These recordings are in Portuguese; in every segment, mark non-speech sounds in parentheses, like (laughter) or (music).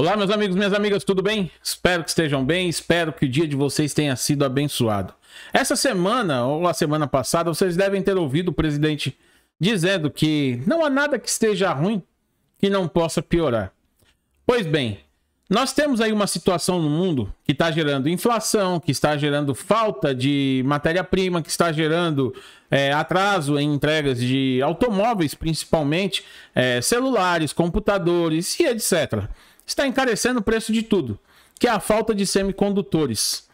Olá, meus amigos, minhas amigas, tudo bem? Espero que estejam bem, espero que o dia de vocês tenha sido abençoado. Essa semana, ou a semana passada, vocês devem ter ouvido o presidente dizendo que não há nada que esteja ruim que não possa piorar. Pois bem, nós temos aí uma situação no mundo que está gerando inflação, que está gerando falta de matéria-prima, que está gerando é, atraso em entregas de automóveis, principalmente é, celulares, computadores e etc está encarecendo o preço de tudo, que é a falta de semicondutores.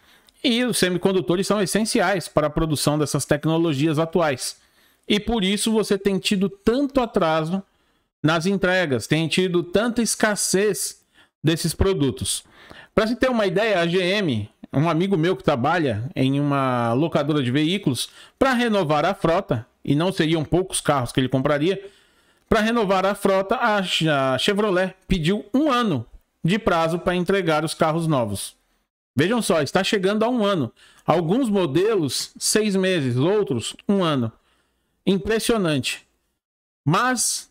E os semicondutores são essenciais para a produção dessas tecnologias atuais. E por isso você tem tido tanto atraso nas entregas, tem tido tanta escassez desses produtos. Para se ter uma ideia, a GM, um amigo meu que trabalha em uma locadora de veículos, para renovar a frota, e não seriam poucos carros que ele compraria, para renovar a frota, a Chevrolet pediu um ano de prazo para entregar os carros novos. Vejam só, está chegando a um ano. Alguns modelos, seis meses, outros, um ano. Impressionante. Mas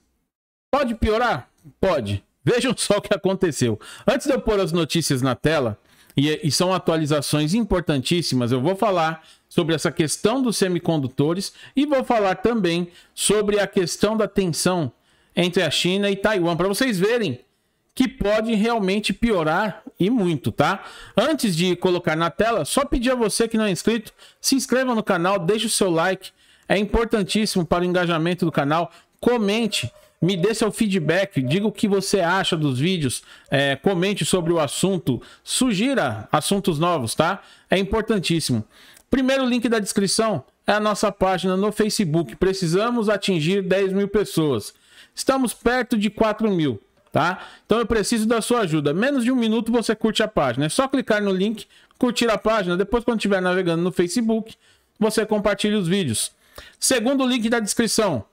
pode piorar? Pode. (laughs) Vejam só o que aconteceu. Antes de eu pôr as notícias na tela, e, são atualizações importantíssimas. Eu vou falar sobre essa questão dos semicondutores e vou falar também sobre a questão da tensão entre a China e Taiwan, para vocês verem que pode realmente piorar e muito, tá? Antes de colocar na tela, só pedir a você que não é inscrito, se inscreva no canal, deixe o seu like, é importantíssimo para o engajamento do canal. Comente, me dê seu feedback, diga o que você acha dos vídeos, é, comente sobre o assunto, sugira assuntos novos, tá? É importantíssimo. Primeiro link da descrição é a nossa página no Facebook. Precisamos atingir 10 mil pessoas. Estamos perto de 4 mil tá? Então eu preciso da sua ajuda. Menos de um minuto você curte a página. É só clicar no link, curtir a página. Depois, quando estiver navegando no Facebook, você compartilha os vídeos. Segundo link da descrição,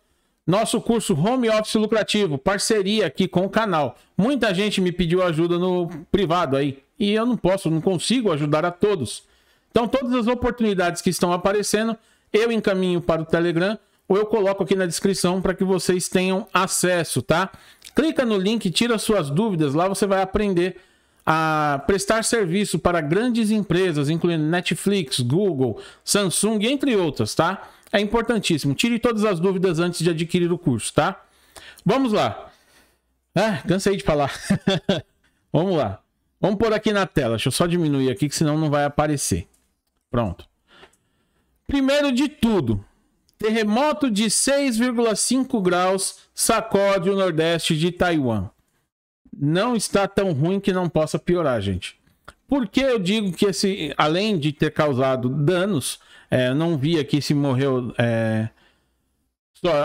nosso curso Home Office Lucrativo, parceria aqui com o canal. Muita gente me pediu ajuda no privado aí e eu não posso, não consigo ajudar a todos. Então, todas as oportunidades que estão aparecendo, eu encaminho para o Telegram ou eu coloco aqui na descrição para que vocês tenham acesso, tá? Clica no link, tira suas dúvidas, lá você vai aprender a prestar serviço para grandes empresas, incluindo Netflix, Google, Samsung, entre outras, tá? É importantíssimo. Tire todas as dúvidas antes de adquirir o curso, tá? Vamos lá. Ah, cansei de falar. (laughs) Vamos lá. Vamos por aqui na tela. Deixa eu só diminuir aqui, que senão não vai aparecer. Pronto. Primeiro de tudo, Terremoto de 6,5 graus sacode o nordeste de Taiwan. Não está tão ruim que não possa piorar, gente. Por que eu digo que esse, além de ter causado danos, é, não vi aqui se morreu. É,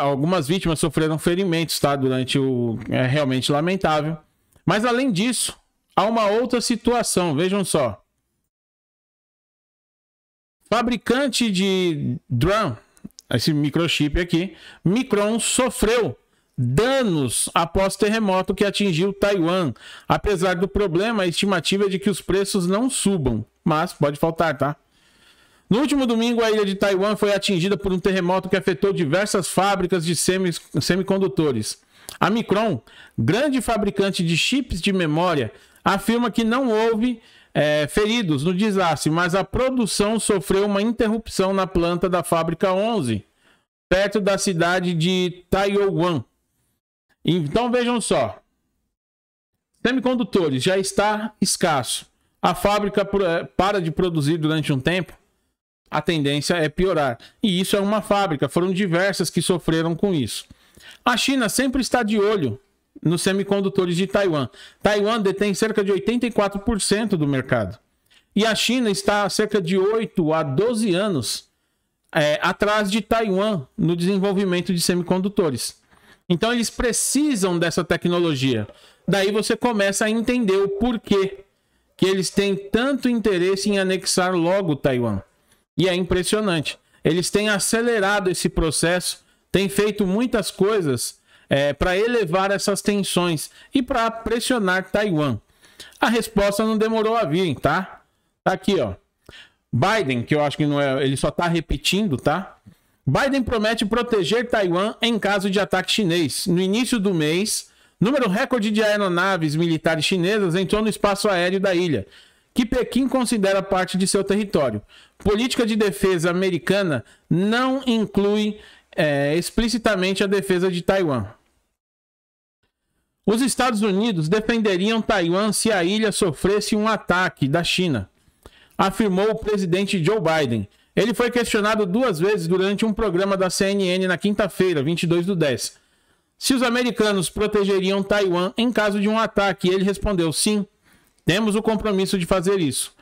algumas vítimas sofreram ferimentos, tá? Durante o. É realmente lamentável. Mas além disso, há uma outra situação, vejam só. Fabricante de drum esse microchip aqui, Micron sofreu danos após terremoto que atingiu Taiwan. Apesar do problema, a estimativa é de que os preços não subam, mas pode faltar, tá? No último domingo, a ilha de Taiwan foi atingida por um terremoto que afetou diversas fábricas de semicondutores. A Micron, grande fabricante de chips de memória, afirma que não houve é, feridos no desastre, mas a produção sofreu uma interrupção na planta da Fábrica 11, perto da cidade de Taiwan. Então vejam só, semicondutores já está escasso. A fábrica é, para de produzir durante um tempo, a tendência é piorar. E isso é uma fábrica, foram diversas que sofreram com isso. A China sempre está de olho nos semicondutores de Taiwan. Taiwan detém cerca de 84% do mercado. E a China está há cerca de 8 a 12 anos é, atrás de Taiwan no desenvolvimento de semicondutores. Então eles precisam dessa tecnologia. Daí você começa a entender o porquê que eles têm tanto interesse em anexar logo Taiwan. E é impressionante. Eles têm acelerado esse processo, têm feito muitas coisas é, para elevar essas tensões e para pressionar Taiwan. A resposta não demorou a vir, tá? Tá aqui, ó. Biden, que eu acho que não é, ele só tá repetindo, tá? Biden promete proteger Taiwan em caso de ataque chinês. No início do mês, número recorde de aeronaves militares chinesas entrou no espaço aéreo da ilha, que Pequim considera parte de seu território. Política de defesa americana não inclui é, explicitamente a defesa de Taiwan. Os Estados Unidos defenderiam Taiwan se a ilha sofresse um ataque da China, afirmou o presidente Joe Biden. Ele foi questionado duas vezes durante um programa da CNN na quinta-feira, 22 do 10. Se os americanos protegeriam Taiwan em caso de um ataque, ele respondeu: sim, temos o compromisso de fazer isso.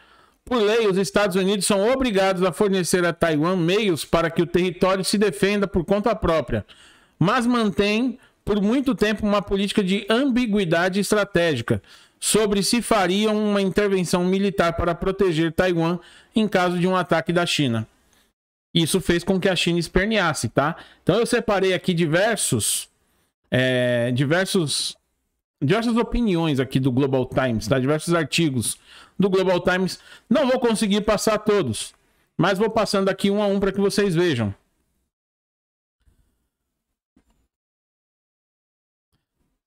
Por lei, os Estados Unidos são obrigados a fornecer a Taiwan meios para que o território se defenda por conta própria, mas mantém por muito tempo uma política de ambiguidade estratégica sobre se fariam uma intervenção militar para proteger Taiwan em caso de um ataque da China. Isso fez com que a China esperneasse, tá? Então eu separei aqui diversos, é, diversos diversas opiniões aqui do Global Times, tá? diversos artigos do Global Times. Não vou conseguir passar todos, mas vou passando aqui um a um para que vocês vejam.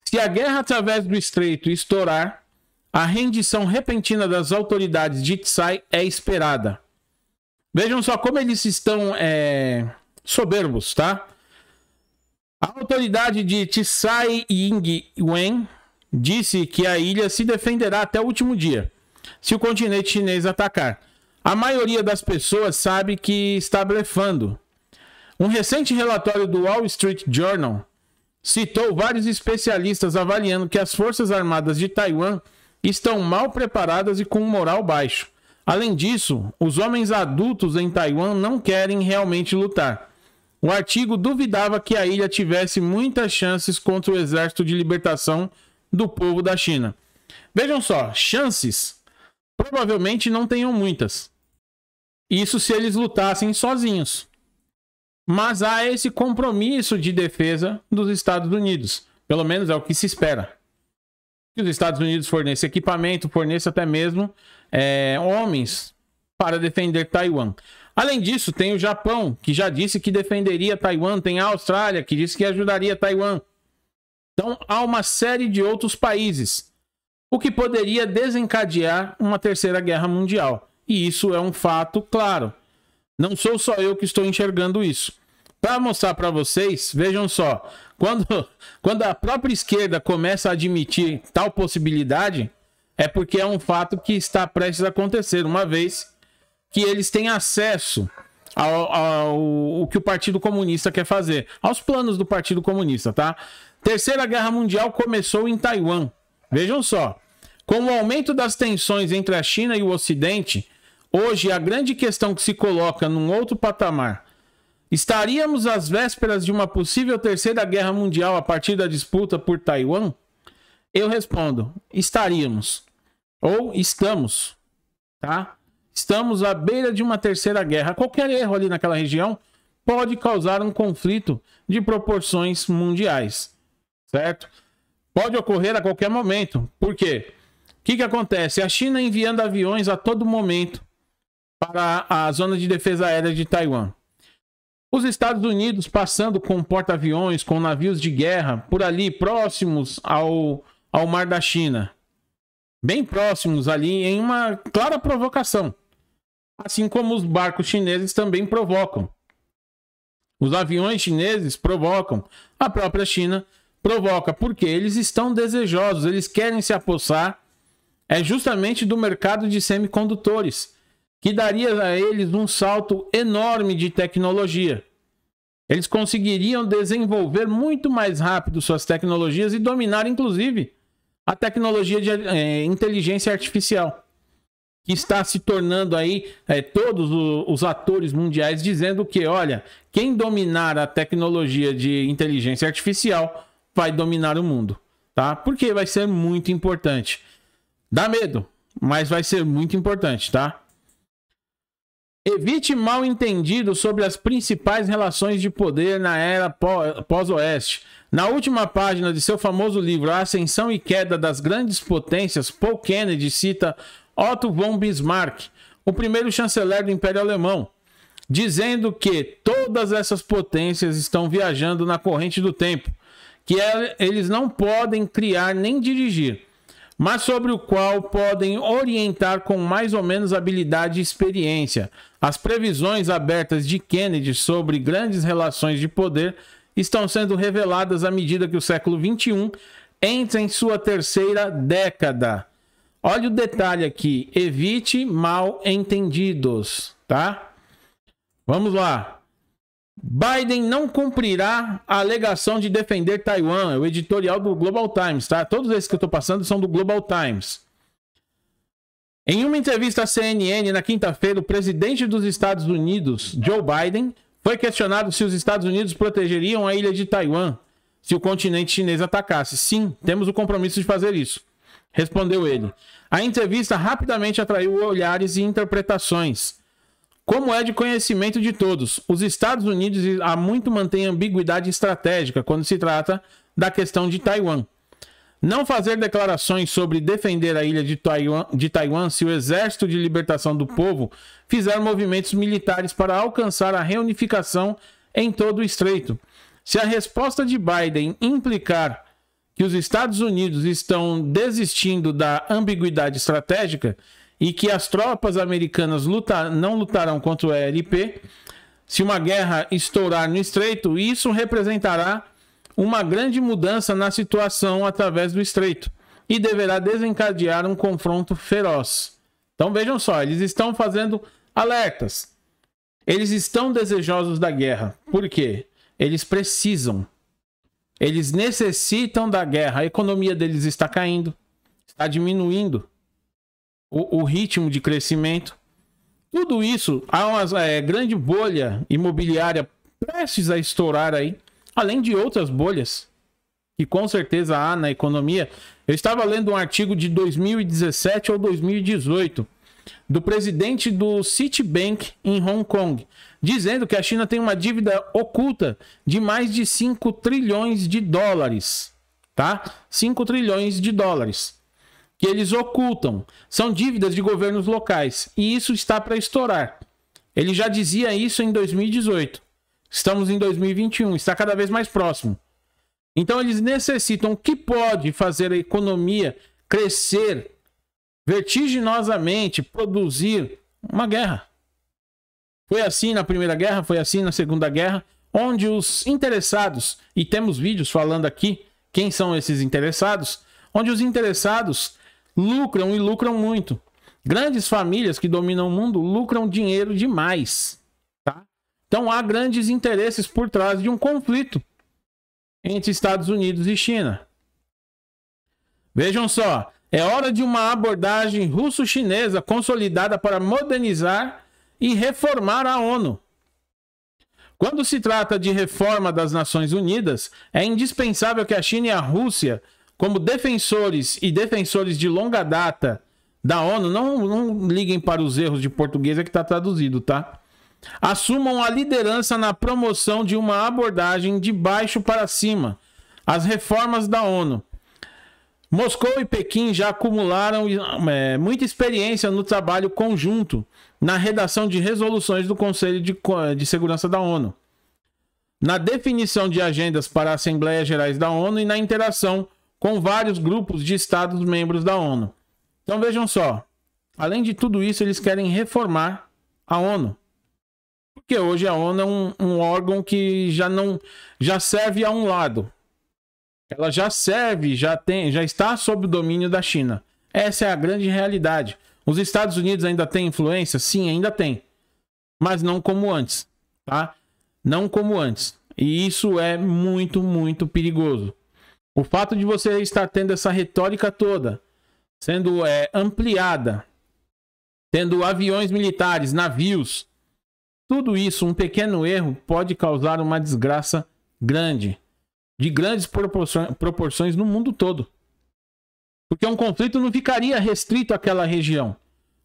Se a guerra através do estreito estourar, a rendição repentina das autoridades de Tsai é esperada. Vejam só como eles estão é, soberbos, tá? A autoridade de Tsai Ing-wen disse que a ilha se defenderá até o último dia, se o continente chinês atacar. A maioria das pessoas sabe que está blefando. Um recente relatório do Wall Street Journal citou vários especialistas avaliando que as forças armadas de Taiwan estão mal preparadas e com moral baixo. Além disso, os homens adultos em Taiwan não querem realmente lutar. O artigo duvidava que a ilha tivesse muitas chances contra o Exército de Libertação do povo da China. Vejam só, chances provavelmente não tenham muitas. Isso se eles lutassem sozinhos. Mas há esse compromisso de defesa dos Estados Unidos. Pelo menos é o que se espera. Que os Estados Unidos forneçam equipamento, forneçam até mesmo é, homens para defender Taiwan. Além disso, tem o Japão, que já disse que defenderia Taiwan, tem a Austrália, que disse que ajudaria Taiwan. Então há uma série de outros países, o que poderia desencadear uma terceira guerra mundial. E isso é um fato claro. Não sou só eu que estou enxergando isso. Para mostrar para vocês, vejam só, quando, (laughs) quando a própria esquerda começa a admitir tal possibilidade, é porque é um fato que está prestes a acontecer, uma vez que eles têm acesso ao, ao, ao, ao que o Partido Comunista quer fazer, aos planos do Partido Comunista, tá? Terceira Guerra Mundial começou em Taiwan. Vejam só. Com o aumento das tensões entre a China e o Ocidente, hoje a grande questão que se coloca num outro patamar. Estaríamos às vésperas de uma possível terceira guerra mundial a partir da disputa por Taiwan? Eu respondo: estaríamos. Ou estamos. Tá? Estamos à beira de uma terceira guerra. Qualquer erro ali naquela região pode causar um conflito de proporções mundiais certo? Pode ocorrer a qualquer momento. Por quê? O que, que acontece? A China enviando aviões a todo momento para a zona de defesa aérea de Taiwan. Os Estados Unidos passando com porta-aviões, com navios de guerra, por ali, próximos ao, ao mar da China. Bem próximos ali, em uma clara provocação. Assim como os barcos chineses também provocam. Os aviões chineses provocam a própria China provoca, porque eles estão desejosos, eles querem se apossar é justamente do mercado de semicondutores, que daria a eles um salto enorme de tecnologia. Eles conseguiriam desenvolver muito mais rápido suas tecnologias e dominar, inclusive, a tecnologia de é, inteligência artificial, que está se tornando aí é, todos os atores mundiais dizendo que, olha, quem dominar a tecnologia de inteligência artificial vai dominar o mundo, tá? Porque vai ser muito importante. Dá medo, mas vai ser muito importante, tá? Evite mal entendido sobre as principais relações de poder na era pós-Oeste. Na última página de seu famoso livro A Ascensão e Queda das Grandes Potências, Paul Kennedy cita Otto von Bismarck, o primeiro chanceler do Império Alemão, dizendo que todas essas potências estão viajando na corrente do tempo que é, eles não podem criar nem dirigir, mas sobre o qual podem orientar com mais ou menos habilidade e experiência. As previsões abertas de Kennedy sobre grandes relações de poder estão sendo reveladas à medida que o século XXI entra em sua terceira década. Olha o detalhe aqui, evite mal entendidos, tá? Vamos lá. Biden não cumprirá a alegação de defender Taiwan. É o editorial do Global Times, tá? Todos esses que eu tô passando são do Global Times. Em uma entrevista à CNN na quinta-feira, o presidente dos Estados Unidos, Joe Biden, foi questionado se os Estados Unidos protegeriam a ilha de Taiwan se o continente chinês atacasse. Sim, temos o compromisso de fazer isso, respondeu ele. A entrevista rapidamente atraiu olhares e interpretações. Como é de conhecimento de todos, os Estados Unidos há muito mantém ambiguidade estratégica quando se trata da questão de Taiwan. Não fazer declarações sobre defender a ilha de Taiwan, de Taiwan se o Exército de Libertação do Povo fizer movimentos militares para alcançar a reunificação em todo o estreito. Se a resposta de Biden implicar que os Estados Unidos estão desistindo da ambiguidade estratégica, e que as tropas americanas lutar, não lutarão contra o ERP Se uma guerra estourar no estreito, isso representará uma grande mudança na situação através do estreito e deverá desencadear um confronto feroz. Então vejam só, eles estão fazendo alertas. Eles estão desejosos da guerra. Por quê? Eles precisam. Eles necessitam da guerra. A economia deles está caindo, está diminuindo o, o ritmo de crescimento. Tudo isso, há uma é, grande bolha imobiliária prestes a estourar aí, além de outras bolhas que com certeza há na economia. Eu estava lendo um artigo de 2017 ou 2018 do presidente do Citibank em Hong Kong, dizendo que a China tem uma dívida oculta de mais de 5 trilhões de dólares, tá? 5 trilhões de dólares que eles ocultam. São dívidas de governos locais e isso está para estourar. Ele já dizia isso em 2018. Estamos em 2021, está cada vez mais próximo. Então eles necessitam o que pode fazer a economia crescer vertiginosamente, produzir uma guerra. Foi assim na Primeira Guerra, foi assim na Segunda Guerra, onde os interessados, e temos vídeos falando aqui quem são esses interessados, onde os interessados lucram e lucram muito. Grandes famílias que dominam o mundo lucram dinheiro demais. Tá? Então há grandes interesses por trás de um conflito entre Estados Unidos e China. Vejam só, é hora de uma abordagem russo-chinesa consolidada para modernizar e reformar a ONU. Quando se trata de reforma das Nações Unidas, é indispensável que a China e a Rússia como defensores e defensores de longa data da ONU, não, não liguem para os erros de português é que está traduzido, tá? Assumam a liderança na promoção de uma abordagem de baixo para cima, as reformas da ONU. Moscou e Pequim já acumularam é, muita experiência no trabalho conjunto na redação de resoluções do Conselho de, de Segurança da ONU, na definição de agendas para Assembleias Gerais da ONU e na interação com vários grupos de estados membros da ONU. Então vejam só, além de tudo isso, eles querem reformar a ONU. Porque hoje a ONU é um, um órgão que já não já serve a um lado. Ela já serve, já tem, já está sob o domínio da China. Essa é a grande realidade. Os Estados Unidos ainda têm influência? Sim, ainda tem. Mas não como antes, tá? Não como antes. E isso é muito, muito perigoso. O fato de você estar tendo essa retórica toda sendo é, ampliada, tendo aviões militares, navios, tudo isso, um pequeno erro, pode causar uma desgraça grande, de grandes proporções no mundo todo. Porque um conflito não ficaria restrito àquela região.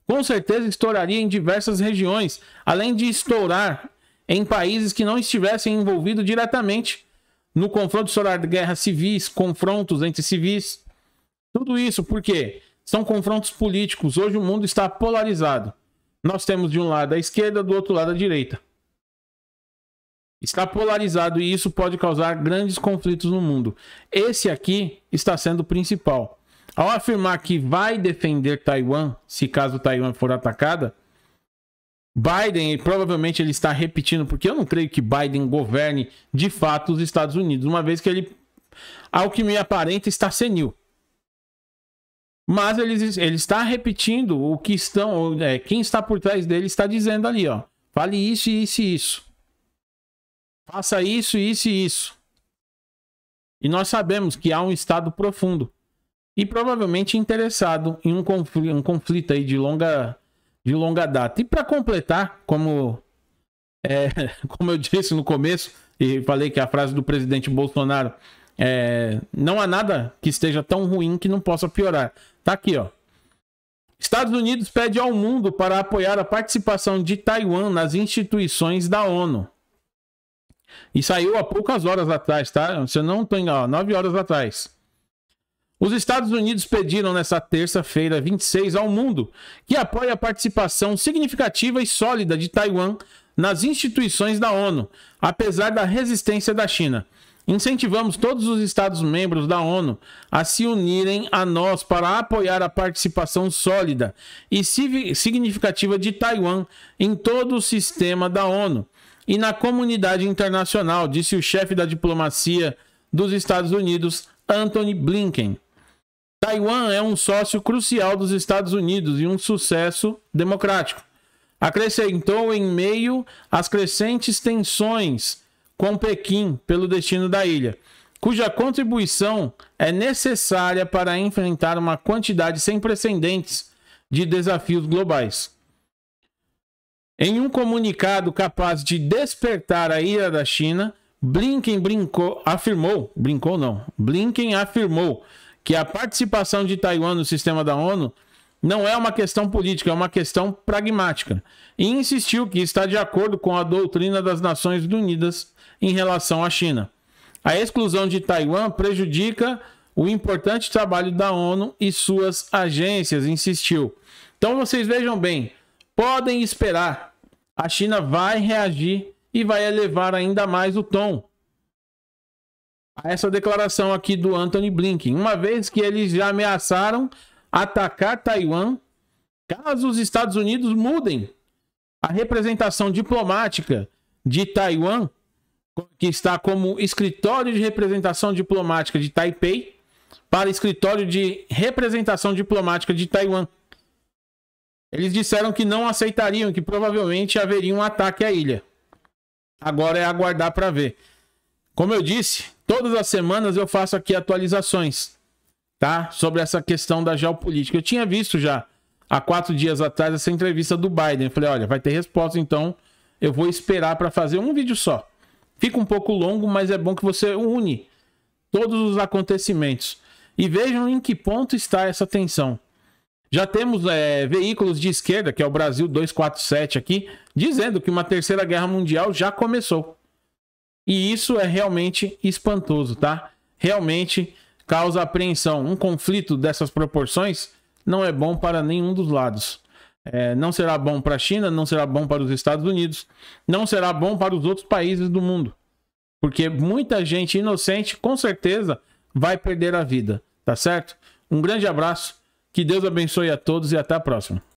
Com certeza estouraria em diversas regiões, além de estourar em países que não estivessem envolvidos diretamente no confronto solar de guerras civis, confrontos entre civis. Tudo isso porque são confrontos políticos. Hoje o mundo está polarizado. Nós temos de um lado a esquerda, do outro lado a direita. Está polarizado e isso pode causar grandes conflitos no mundo. Esse aqui está sendo o principal. Ao afirmar que vai defender Taiwan, se caso Taiwan for atacada, Biden, provavelmente ele está repetindo, porque eu não creio que Biden governe de fato os Estados Unidos, uma vez que ele, ao que me aparenta, está senil. Mas ele, ele está repetindo o que estão, é, quem está por trás dele está dizendo ali, ó. Fale isso, isso e isso. Faça isso, isso e isso. E nós sabemos que há um Estado profundo e provavelmente interessado em um conflito, um conflito aí de longa de longa data. E para completar, como, é, (laughs) como eu disse no começo, e falei que a frase do presidente Bolsonaro é, não há nada que esteja tão ruim que não possa piorar. Tá aqui, ó. Estados Unidos pede ao mundo para apoiar a participação de Taiwan nas instituições da ONU. E saiu há poucas horas atrás, tá? Se eu não estou enganado, 9 horas atrás. Os Estados Unidos pediram nesta terça-feira, 26, ao mundo que apoie a participação significativa e sólida de Taiwan nas instituições da ONU, apesar da resistência da China. Incentivamos todos os Estados-membros da ONU a se unirem a nós para apoiar a participação sólida e significativa de Taiwan em todo o sistema da ONU e na comunidade internacional, disse o chefe da diplomacia dos Estados Unidos, Anthony Blinken. Taiwan é um sócio crucial dos Estados Unidos e um sucesso democrático. Acrescentou em meio às crescentes tensões com Pequim pelo destino da ilha, cuja contribuição é necessária para enfrentar uma quantidade sem precedentes de desafios globais. Em um comunicado capaz de despertar a ira da China, Blinken brincou, afirmou, brincou não, Blinken afirmou que a participação de Taiwan no sistema da ONU não é uma questão política, é uma questão pragmática. E insistiu que está de acordo com a doutrina das Nações Unidas em relação à China. A exclusão de Taiwan prejudica o importante trabalho da ONU e suas agências, insistiu. Então vocês vejam bem, podem esperar. A China vai reagir e vai elevar ainda mais o tom a essa declaração aqui do Anthony Blinken, uma vez que eles já ameaçaram atacar Taiwan caso os Estados Unidos mudem a representação diplomática de Taiwan, que está como escritório de representação diplomática de Taipei, para escritório de representação diplomática de Taiwan. Eles disseram que não aceitariam, que provavelmente haveria um ataque à ilha. Agora é aguardar para ver. Como eu disse, Todas as semanas eu faço aqui atualizações, tá? Sobre essa questão da geopolítica. Eu tinha visto já há quatro dias atrás essa entrevista do Biden. Eu falei, olha, vai ter resposta, então eu vou esperar para fazer um vídeo só. Fica um pouco longo, mas é bom que você une todos os acontecimentos. E vejam em que ponto está essa tensão. Já temos é, veículos de esquerda, que é o Brasil 247 aqui, dizendo que uma terceira guerra mundial já começou. E isso é realmente espantoso, tá? Realmente causa apreensão. Um conflito dessas proporções não é bom para nenhum dos lados. É, não será bom para a China, não será bom para os Estados Unidos, não será bom para os outros países do mundo. Porque muita gente inocente, com certeza, vai perder a vida, tá certo? Um grande abraço, que Deus abençoe a todos e até a próxima.